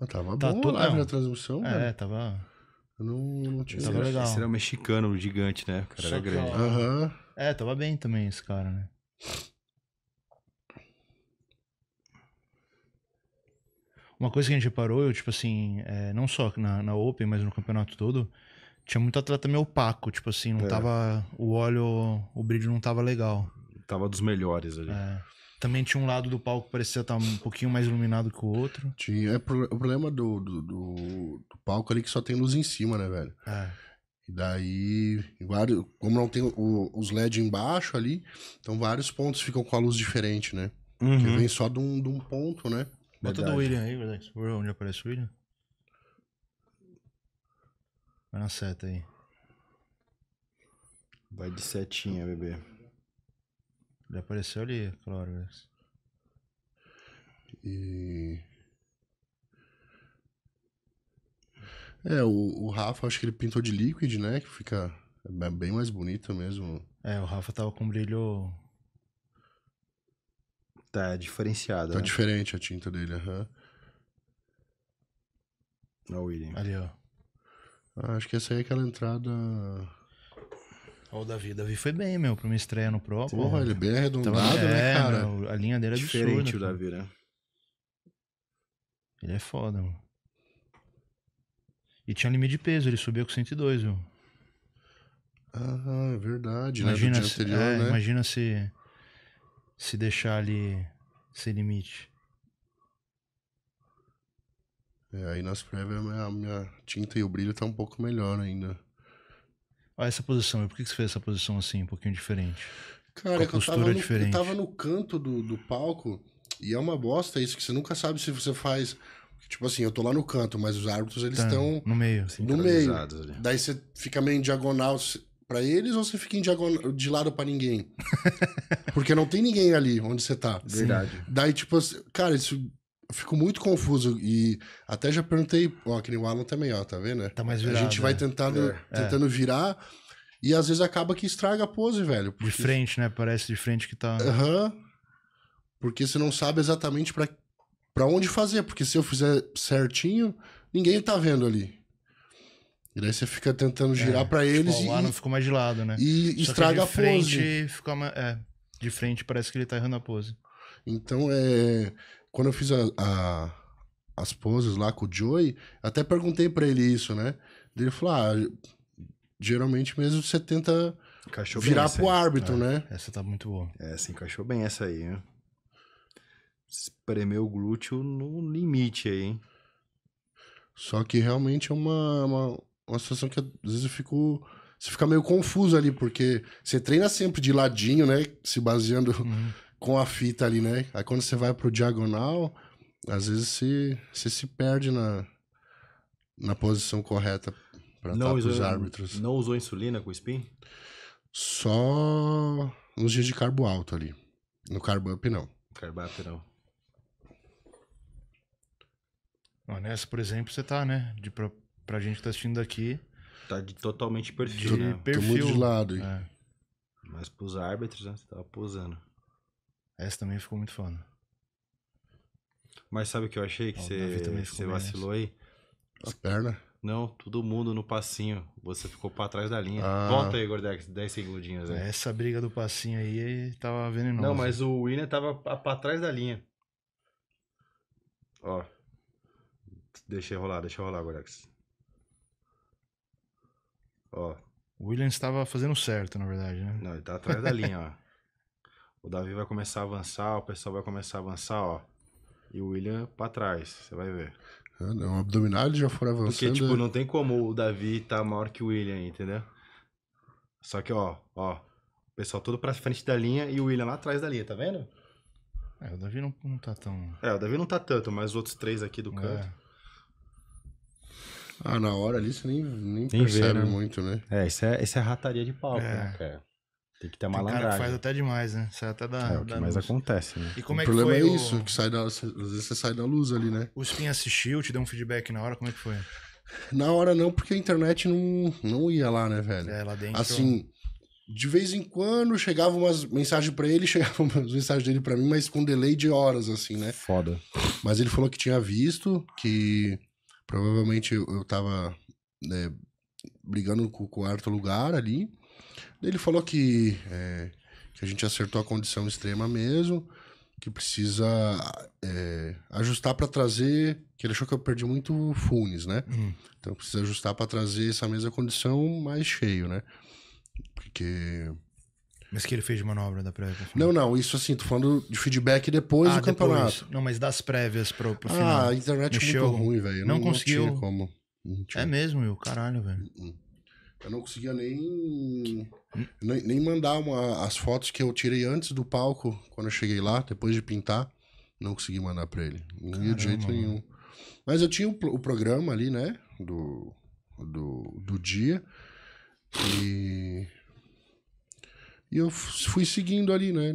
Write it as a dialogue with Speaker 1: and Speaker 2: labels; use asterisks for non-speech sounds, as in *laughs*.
Speaker 1: Ah,
Speaker 2: tava tá bom tudo, live não. na transmissão, É, cara.
Speaker 1: tava. Eu não, não tinha. Tava era, legal. esse era
Speaker 2: mexicano o gigante, né? O cara Só era que, grande. ó, Aham. É, tava bem também esse cara, né? Uma coisa que a gente reparou, eu, tipo assim, é, não só na, na Open, mas no campeonato todo, tinha muito atleta meio opaco, tipo assim, não É. tava. O óleo, o brilho não tava
Speaker 1: legal. Tava dos melhores ali. É. Também tinha um lado do palco que parecia estar um pouquinho mais iluminado que o outro. Tinha. É, pro, o problema do, do, do, do, palco ali é que só tem luz em cima, né, velho? É. E daí, vários, como não tem o, os LED embaixo ali, então vários pontos ficam com a luz diferente, né? Uhum. Que vem só de um, de um ponto, né? Bota verdade. do William
Speaker 2: aí, verdade. Onde aparece o William? Vai na seta aí. Vai de setinha, bebê. Ele apareceu ali, claro. Né? E.
Speaker 1: É, o, o Rafa, acho que ele pintou de liquid, né? Que fica é bem mais bonito mesmo. É, o Rafa tava com brilho. Tá diferenciado. Tá né? diferente a tinta
Speaker 2: dele, aham. Uhum. Olha o William. Ali, ó. Ah, acho que essa aí é aquela entrada. O Davi, Davi foi bem, meu, pra uma estreia no Pro. Porra, ele bem arredondado, então, é, né, cara? Meu, a linha dele é Diferente o Davi, né? Ele é foda, mano. E tinha um limite de peso, ele subia com 102, viu?
Speaker 1: Ah, é verdade, né, imagina né? Se, anterior, é, né?
Speaker 2: Imagina se, se deixar ali sem limite.
Speaker 1: É, aí nas prévias a minha, a minha tinta e o brilho tá um pouco melhor ainda.
Speaker 2: Ah, essa posição, por que você fez essa posição assim, um pouquinho diferente?
Speaker 1: Cara, Com eu tava, no, diferente. eu tava no canto do, do palco e é uma bosta isso, que você nunca sabe se você faz. Tipo assim, eu tô lá no canto, mas os árbitros eles estão. Tá, no meio. Assim. No meio. Ali. Daí você fica meio em diagonal para eles ou você fica em diagonal, de lado para ninguém? *laughs* Porque não tem ninguém ali onde você tá. Verdade. Daí, tipo, cara, isso fico muito confuso e até já perguntei, ó, que nem o Alan também, ó, tá vendo? Tá mais virado, A gente vai né? tentando, é. tentando virar e às vezes acaba que estraga a pose, velho. Porque... De frente, né? Parece de frente que tá. Aham. Uhum. Porque você não sabe exatamente para para onde fazer, porque se eu fizer certinho, ninguém tá vendo ali. E daí você fica tentando girar é, para tipo, eles tipo, e. O não ficou mais de lado, né? E Só estraga a frente,
Speaker 2: pose. Fica uma... É, de frente parece que ele tá errando a pose.
Speaker 1: Então é, quando eu fiz a, a, as poses lá com o Joey, até perguntei para ele isso, né? Ele falou: ah, geralmente mesmo você tenta encaixou virar pro aí. árbitro, é, né? Essa tá muito boa.
Speaker 2: É, se encaixou bem essa aí, né?
Speaker 1: Espremeu o glúteo no limite aí, hein? Só que realmente é uma, uma, uma situação que às vezes eu fico. Você fica meio confuso ali, porque você treina sempre de ladinho, né? Se baseando uhum com a fita ali, né? Aí quando você vai pro diagonal, às vezes você, você se perde na, na posição correta para estar tá os árbitros.
Speaker 2: Não usou insulina com o spin?
Speaker 1: Só nos dias de carbo alto ali. No carb up, não.
Speaker 2: Carb up, não. nessa, por exemplo, você tá, né? De, pra, pra gente que tá assistindo aqui. Tá de, totalmente né? perfil. De, né? perfil. Tô muito de lado. É. Mas pros árbitros, né? Você tava posando. Essa também ficou muito foda. Mas sabe o que eu achei que você vacilou aí? As pernas? Não, todo mundo no passinho. Você ficou pra trás da linha. Ah. Volta aí, Gordex, 10 segundinhos. Aí. Essa briga do passinho aí tava venenosa. Não, mas né? o William tava pra trás da linha. Ó. Deixa rolar, deixa rolar, Gordex. Ó. O William estava fazendo certo, na verdade, né? Não, ele tá atrás da linha, ó. O Davi vai começar a avançar, o pessoal vai começar a avançar, ó. E o William pra trás, você vai ver.
Speaker 1: É, né, um abdominal já for avançando. Porque, tipo, né? não
Speaker 2: tem como o Davi tá maior que o William, entendeu? Só que, ó, ó. O pessoal todo pra frente da linha e o William lá atrás da linha, tá vendo? É, o Davi não, não tá tão. É, o Davi não tá tanto, mas os outros três aqui do é. canto.
Speaker 1: Ah, na hora ali você nem, nem, nem percebe vê, né? muito, né? É, isso é, isso é rataria
Speaker 2: de palco, é. né, É.
Speaker 1: Tem que ter uma malandragem. cara que faz
Speaker 2: até demais, né? Sai até da. É, o que da mais luz. acontece, né? E como o é que problema é foi é isso,
Speaker 1: o... que sai da, às vezes você sai da luz ali, né? O
Speaker 2: Spin assistiu, te deu um feedback na hora, como é que foi?
Speaker 1: Na hora não, porque a internet não, não ia lá, né, velho? É, lá dentro. Assim, de vez em quando chegava umas mensagens para ele, *laughs* chegava umas mensagens dele para mim, mas com delay de horas, assim, né? Foda. Mas ele falou que tinha visto, que provavelmente eu, eu tava né, brigando com o quarto lugar ali. Ele falou que, é, que a gente acertou a condição extrema mesmo, que precisa é, ajustar para trazer. Que ele achou que eu perdi muito Funes, né? Hum. Então precisa ajustar para trazer essa mesma condição mais cheio, né? Porque mas que ele fez de manobra da prévia? Não, não, isso assim, tô falando de feedback depois ah, do depois. campeonato.
Speaker 2: Não, mas das prévias pro, pro ah, final. Ah, a internet é Mexeu. muito ruim, velho. Não, não, conseguiu. Não como. Não é mesmo, meu, caralho, velho.
Speaker 1: Hum, hum. Eu não conseguia nem, nem, nem mandar uma, as fotos que eu tirei antes do palco, quando eu cheguei lá, depois de pintar. Não consegui mandar pra ele. Não ia de jeito nenhum. Mas eu tinha o, o programa ali, né? Do, do, do dia. E, e eu fui seguindo ali, né?